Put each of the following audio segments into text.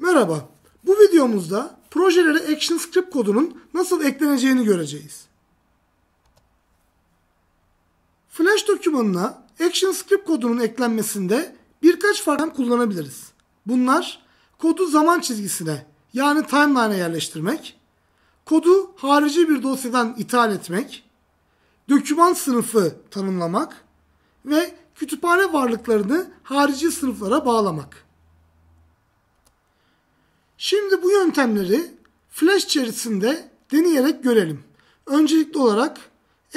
Merhaba, bu videomuzda projelere Action Script kodunun nasıl ekleneceğini göreceğiz. Flash dokümanına Action Script kodunun eklenmesinde birkaç farklı kullanabiliriz. Bunlar kodu zaman çizgisine yani timeline'e yerleştirmek, kodu harici bir dosyadan ithal etmek, doküman sınıfı tanımlamak ve kütüphane varlıklarını harici sınıflara bağlamak. Şimdi bu yöntemleri Flash içerisinde deneyerek görelim. Öncelikli olarak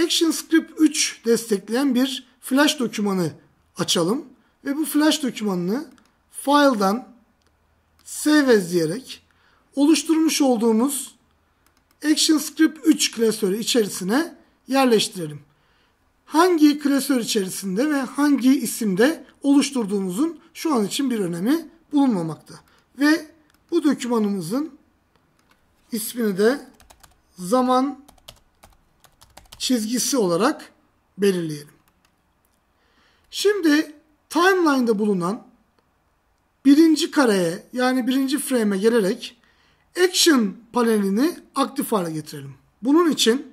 ActionScript 3 destekleyen bir Flash dokümanı açalım ve bu Flash dokümanını file'dan save as diyerek oluşturmuş olduğumuz ActionScript 3 klasörü içerisine yerleştirelim. Hangi klasör içerisinde ve hangi isimde oluşturduğumuzun şu an için bir önemi bulunmamakta. Ve bu dokümanımızın ismini de zaman çizgisi olarak belirleyelim. Şimdi timeline'da bulunan birinci kareye yani birinci frame'e gelerek action panelini aktif hale getirelim. Bunun için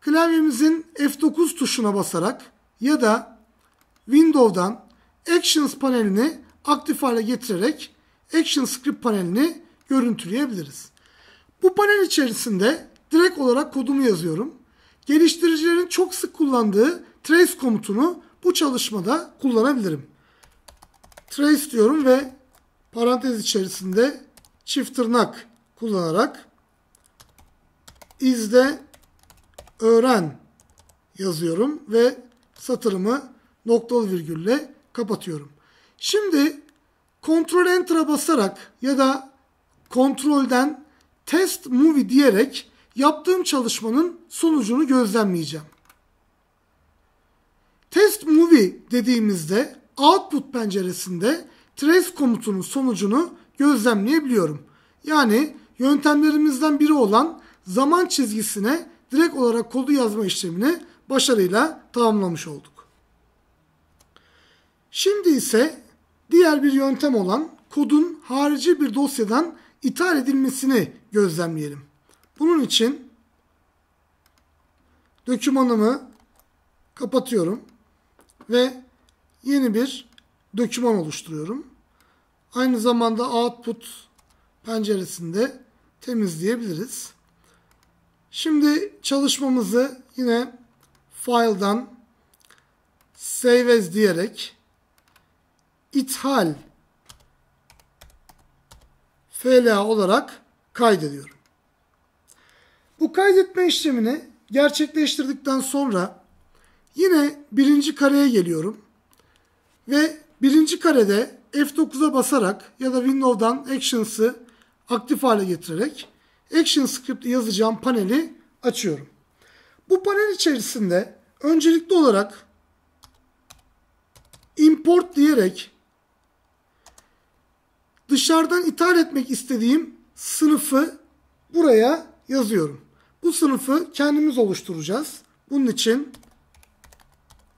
klavyemizin F9 tuşuna basarak ya da Windows'dan Actions panelini aktif hale getirerek Action Script panelini görüntüleyebiliriz. Bu panel içerisinde direkt olarak kodumu yazıyorum. Geliştiricilerin çok sık kullandığı trace komutunu bu çalışmada kullanabilirim. Trace diyorum ve parantez içerisinde çift tırnak kullanarak izle öğren yazıyorum ve satırımı noktalı virgülle kapatıyorum. Şimdi Ctrl Enter'a basarak ya da kontrolden test movie diyerek yaptığım çalışmanın sonucunu gözlemleyeceğim. Test movie dediğimizde output penceresinde trace komutunun sonucunu gözlemleyebiliyorum. Yani yöntemlerimizden biri olan zaman çizgisine direkt olarak kodu yazma işlemini başarıyla tamamlamış olduk. Şimdi ise diğer bir yöntem olan kodun harici bir dosyadan ithal edilmesini gözlemleyelim. Bunun için dokümanımı kapatıyorum ve yeni bir doküman oluşturuyorum. Aynı zamanda output penceresinde temizleyebiliriz. Şimdi çalışmamızı yine file'dan save as diyerek ithal FLA olarak kaydediyorum. Bu kaydetme işlemini gerçekleştirdikten sonra yine birinci kareye geliyorum. Ve birinci karede F9'a basarak ya da Windows'dan Actions'ı aktif hale getirerek Action Script yazacağım paneli açıyorum. Bu panel içerisinde öncelikli olarak import diyerek dışarıdan ithal etmek istediğim sınıfı buraya yazıyorum. Bu sınıfı kendimiz oluşturacağız. Bunun için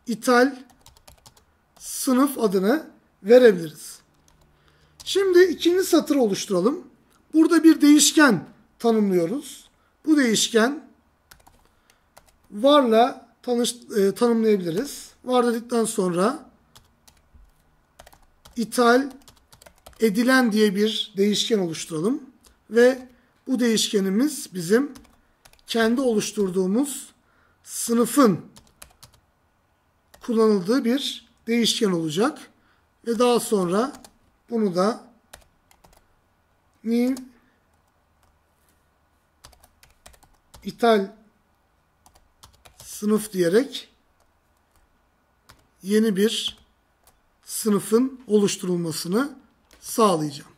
ithal sınıf adını verebiliriz. Şimdi ikinci satır oluşturalım. Burada bir değişken tanımlıyoruz. Bu değişken varla tanış, e, tanımlayabiliriz. Var dedikten sonra ithal edilen diye bir değişken oluşturalım. Ve bu değişkenimiz bizim kendi oluşturduğumuz sınıfın kullanıldığı bir değişken olacak. Ve daha sonra bunu da new ithal sınıf diyerek yeni bir sınıfın oluşturulmasını sağlayacağım.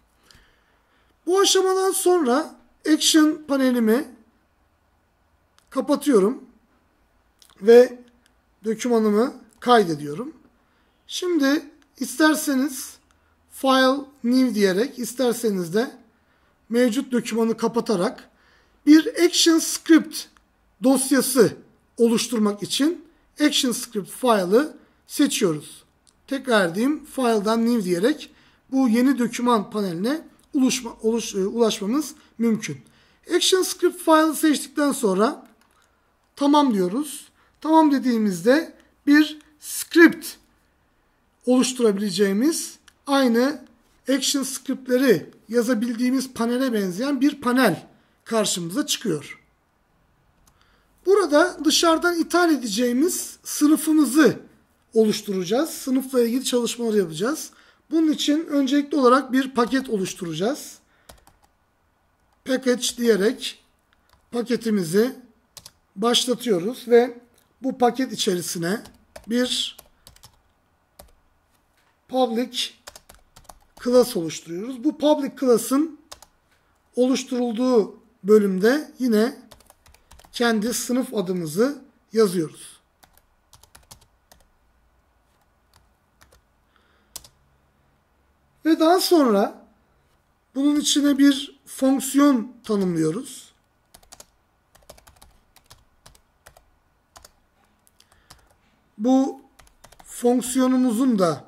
Bu aşamadan sonra action panelimi kapatıyorum ve dokümanımı kaydediyorum. Şimdi isterseniz file new diyerek isterseniz de mevcut dokümanı kapatarak bir action script dosyası oluşturmak için action script file'ı seçiyoruz. Tekrar diyeyim file'dan new diyerek bu yeni döküman paneline ulaşma, oluş, e, ulaşmamız mümkün. Action Script File'ı seçtikten sonra tamam diyoruz. Tamam dediğimizde bir script oluşturabileceğimiz aynı action scriptleri yazabildiğimiz panele benzeyen bir panel karşımıza çıkıyor. Burada dışarıdan ithal edeceğimiz sınıfımızı oluşturacağız. Sınıfla ilgili çalışmalar yapacağız. Bunun için öncelikli olarak bir paket oluşturacağız. Package diyerek paketimizi başlatıyoruz ve bu paket içerisine bir public class oluşturuyoruz. Bu public class'ın oluşturulduğu bölümde yine kendi sınıf adımızı yazıyoruz. ve daha sonra bunun içine bir fonksiyon tanımlıyoruz. Bu fonksiyonumuzun da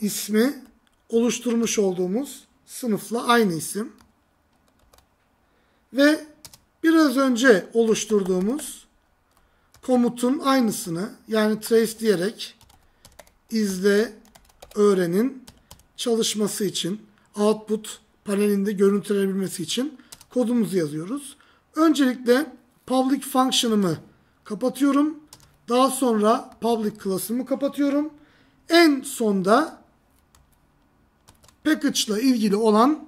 ismi oluşturmuş olduğumuz sınıfla aynı isim. Ve biraz önce oluşturduğumuz komutun aynısını yani trace diyerek izle öğrenin çalışması için output panelinde görüntülenebilmesi için kodumuzu yazıyoruz. Öncelikle public function'ımı kapatıyorum. Daha sonra public class'ımı kapatıyorum. En sonda package ile ilgili olan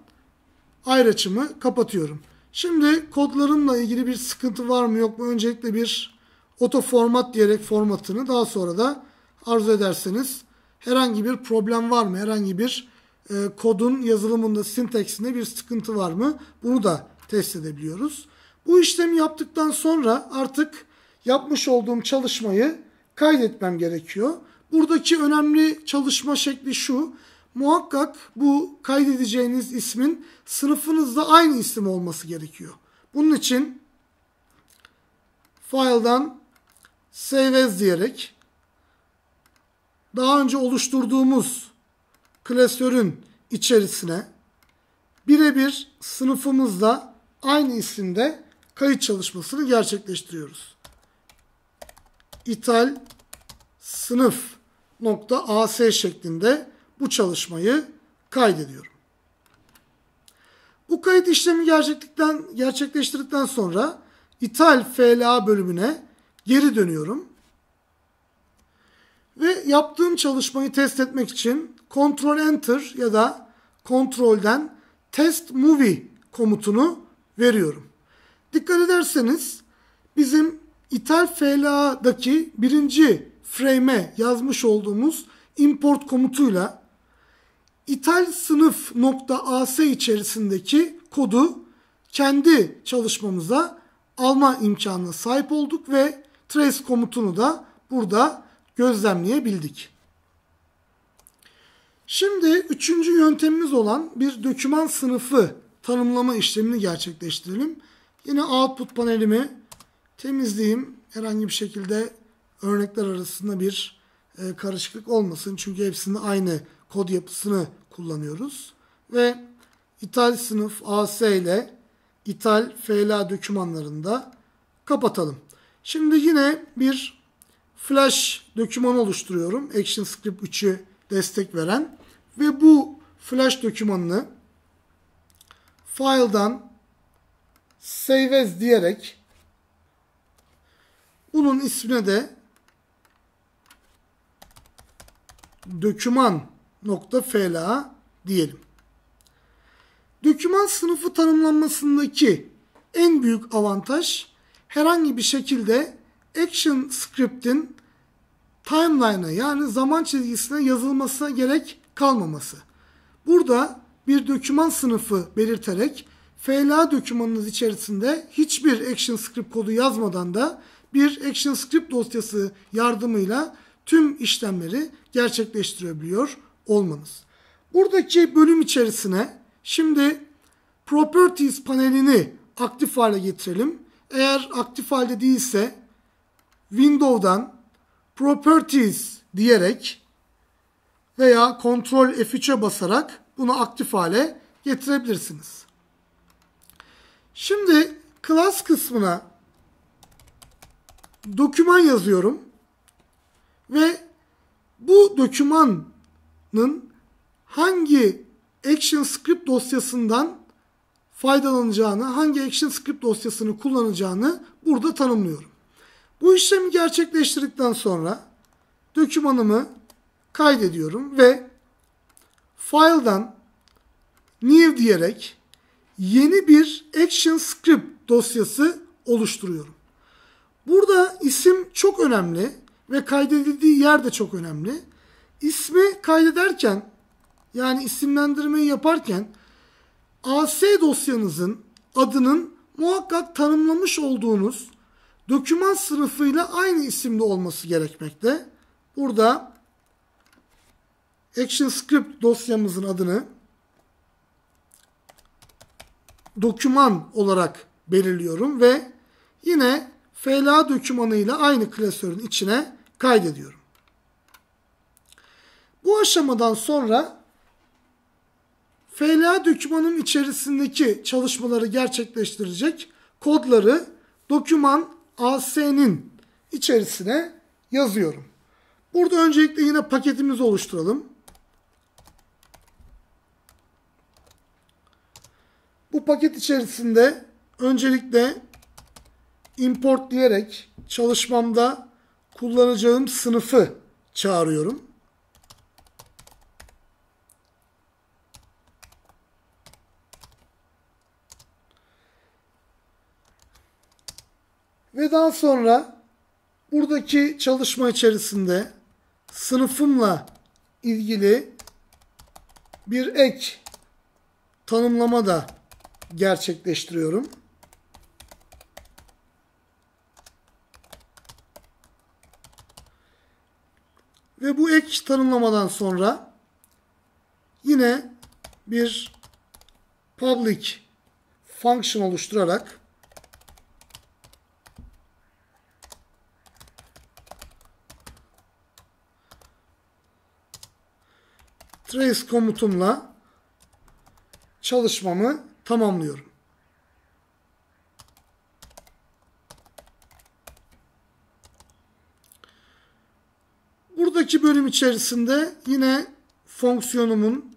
ayraçımı kapatıyorum. Şimdi kodlarımla ilgili bir sıkıntı var mı yok mu? Öncelikle bir auto format diyerek formatını daha sonra da arzu ederseniz herhangi bir problem var mı? Herhangi bir e, kodun yazılımında, sintaksinde bir sıkıntı var mı? Bunu da test edebiliyoruz. Bu işlemi yaptıktan sonra artık yapmış olduğum çalışmayı kaydetmem gerekiyor. Buradaki önemli çalışma şekli şu. Muhakkak bu kaydedeceğiniz ismin sınıfınızda aynı isim olması gerekiyor. Bunun için file'dan save as diyerek daha önce oluşturduğumuz klasörün içerisine birebir sınıfımızda aynı isimde kayıt çalışmasını gerçekleştiriyoruz. İthal sınıf nokta as şeklinde bu çalışmayı kaydediyorum. Bu kayıt işlemi gerçeklikten, gerçekleştirdikten sonra ithal FLA bölümüne geri dönüyorum. Ve yaptığım çalışmayı test etmek için Ctrl Enter ya da Ctrl'den Test Movie komutunu veriyorum. Dikkat ederseniz bizim ithal FLA'daki birinci frame'e yazmış olduğumuz import komutuyla ithal sınıf nokta as içerisindeki kodu kendi çalışmamıza alma imkanına sahip olduk ve trace komutunu da burada gözlemleyebildik. Şimdi üçüncü yöntemimiz olan bir döküman sınıfı tanımlama işlemini gerçekleştirelim. Yine output panelimi temizleyeyim. Herhangi bir şekilde örnekler arasında bir e, karışıklık olmasın. Çünkü hepsinde aynı kod yapısını kullanıyoruz. Ve ithal sınıf AS ile ithal FLA dökümanlarında kapatalım. Şimdi yine bir flash dokümanı oluşturuyorum. ActionScript 3'ü destek veren ve bu flash dokümanını file'dan save as diyerek bunun ismine de döküman.fla diyelim. Döküman sınıfı tanımlanmasındaki en büyük avantaj herhangi bir şekilde action script'in timeline'a yani zaman çizgisine yazılmasına gerek kalmaması. Burada bir döküman sınıfı belirterek FLA dokümanınız içerisinde hiçbir action script kodu yazmadan da bir action script dosyası yardımıyla tüm işlemleri gerçekleştirebiliyor olmanız. Buradaki bölüm içerisine şimdi Properties panelini aktif hale getirelim. Eğer aktif halde değilse Window'dan Properties diyerek veya Ctrl F3'e basarak bunu aktif hale getirebilirsiniz. Şimdi class kısmına doküman yazıyorum ve bu dokümanın hangi action script dosyasından faydalanacağını, hangi action script dosyasını kullanacağını burada tanımlıyorum. Bu işlemi gerçekleştirdikten sonra dokümanımı kaydediyorum ve file'dan new diyerek yeni bir action script dosyası oluşturuyorum. Burada isim çok önemli ve kaydedildiği yer de çok önemli. İsmi kaydederken yani isimlendirmeyi yaparken AS dosyanızın adının muhakkak tanımlamış olduğunuz Doküman sınıfıyla aynı isimli olması gerekmekte. Burada ActionScript dosyamızın adını doküman olarak belirliyorum ve yine FLA dokümanıyla aynı klasörün içine kaydediyorum. Bu aşamadan sonra FLA dokümanım içerisindeki çalışmaları gerçekleştirecek kodları doküman AS'nin içerisine yazıyorum. Burada öncelikle yine paketimizi oluşturalım. Bu paket içerisinde öncelikle import diyerek çalışmamda kullanacağım sınıfı çağırıyorum. Ve daha sonra buradaki çalışma içerisinde sınıfımla ilgili bir ek tanımlama da gerçekleştiriyorum. Ve bu ek tanımlamadan sonra yine bir public function oluşturarak trace komutumla çalışmamı tamamlıyorum. Buradaki bölüm içerisinde yine fonksiyonumun,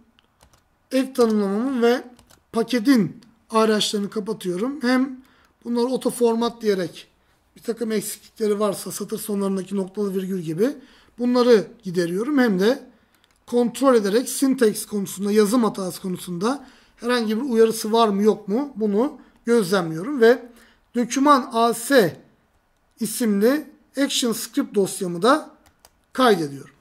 ek tanımlamamın ve paketin araçlarını kapatıyorum. Hem bunları oto format diyerek bir takım eksiklikleri varsa satır sonlarındaki noktalı virgül gibi bunları gideriyorum. Hem de kontrol ederek syntax konusunda, yazım hatası konusunda herhangi bir uyarısı var mı yok mu bunu gözlemliyorum ve döküman as isimli action script dosyamı da kaydediyorum.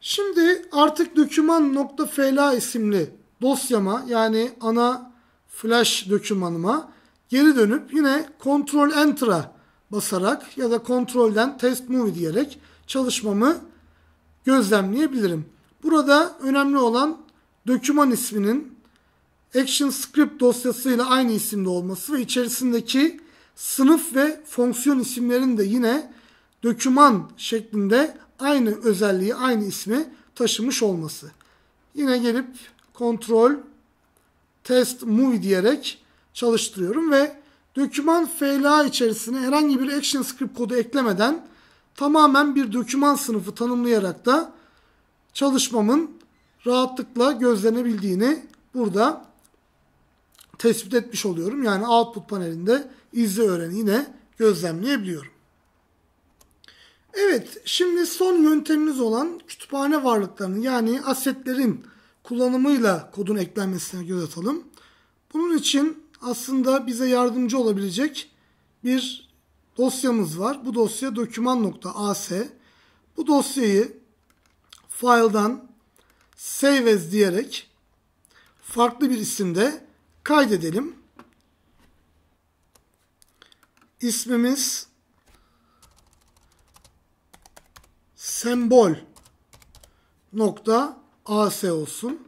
Şimdi artık döküman.fla isimli dosyama yani ana flash dökümanıma geri dönüp yine Ctrl Enter'a basarak ya da Ctrl'den Test Movie diyerek çalışmamı gözlemleyebilirim. Burada önemli olan döküman isminin Action Script dosyasıyla aynı isimde olması ve içerisindeki sınıf ve fonksiyon isimlerinin de yine döküman şeklinde aynı özelliği, aynı ismi taşımış olması. Yine gelip kontrol test movie diyerek çalıştırıyorum ve döküman FLA içerisine herhangi bir action script kodu eklemeden tamamen bir döküman sınıfı tanımlayarak da çalışmamın rahatlıkla gözlenebildiğini burada tespit etmiş oluyorum. Yani output panelinde izle öğren yine gözlemleyebiliyorum. Evet şimdi son yöntemimiz olan kütüphane varlıklarının yani asetlerin kullanımıyla kodun eklenmesine göz atalım. Bunun için aslında bize yardımcı olabilecek bir dosyamız var. Bu dosya doküman.as. Bu dosyayı file'dan save as diyerek farklı bir isimde kaydedelim. İsmimiz sembol nokta as olsun.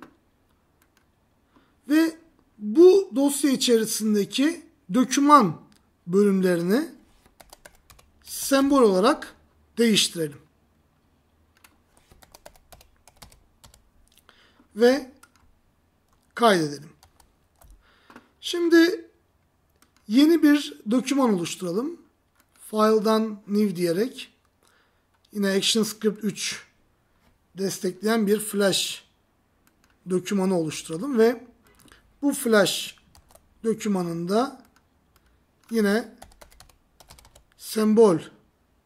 Ve bu dosya içerisindeki döküman bölümlerini sembol olarak değiştirelim. Ve kaydedelim. Şimdi yeni bir doküman oluşturalım. File'dan new diyerek yine ActionScript 3 destekleyen bir flash dokümanı oluşturalım ve bu flash dokümanında yine sembol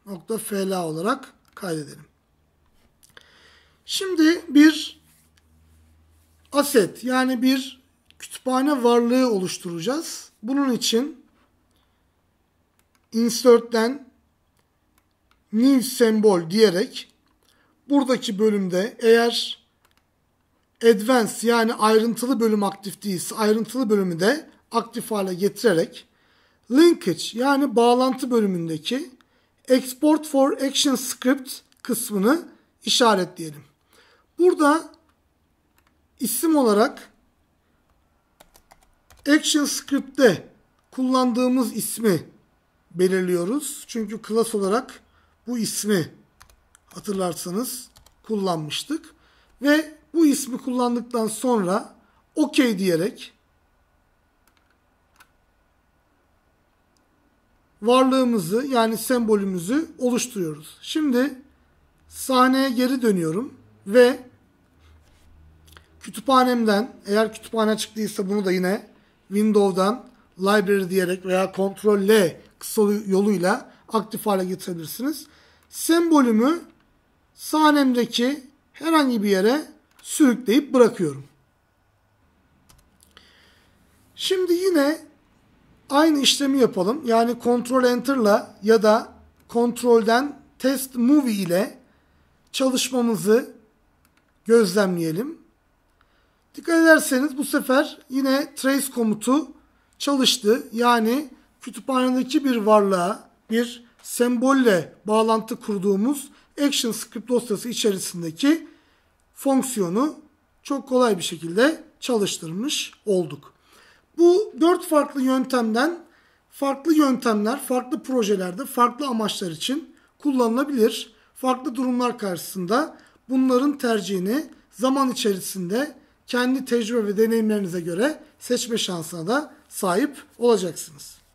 nokta fla olarak kaydedelim. Şimdi bir aset yani bir kütüphane varlığı oluşturacağız. Bunun için insert'ten new sembol diyerek buradaki bölümde eğer advanced yani ayrıntılı bölüm aktif değilse ayrıntılı bölümü de aktif hale getirerek Linkage yani bağlantı bölümündeki Export for Action Script kısmını işaretleyelim. Burada isim olarak Action Script'te kullandığımız ismi belirliyoruz. Çünkü class olarak bu ismi hatırlarsanız kullanmıştık. Ve bu ismi kullandıktan sonra OK diyerek varlığımızı yani sembolümüzü oluşturuyoruz. Şimdi sahneye geri dönüyorum ve kütüphanemden eğer kütüphane açık değilse bunu da yine Windows'dan library diyerek veya Ctrl L kısa yoluyla aktif hale getirebilirsiniz. Sembolümü sahnemdeki herhangi bir yere sürükleyip bırakıyorum. Şimdi yine Aynı işlemi yapalım. Yani Ctrl Enter'la ya da Ctrl'den Test Movie ile çalışmamızı gözlemleyelim. Dikkat ederseniz bu sefer yine trace komutu çalıştı. Yani kütüphanedeki bir varlığa bir sembolle bağlantı kurduğumuz action script dosyası içerisindeki fonksiyonu çok kolay bir şekilde çalıştırmış olduk. Bu dört farklı yöntemden farklı yöntemler farklı projelerde farklı amaçlar için kullanılabilir. Farklı durumlar karşısında bunların tercihini zaman içerisinde kendi tecrübe ve deneyimlerinize göre seçme şansına da sahip olacaksınız.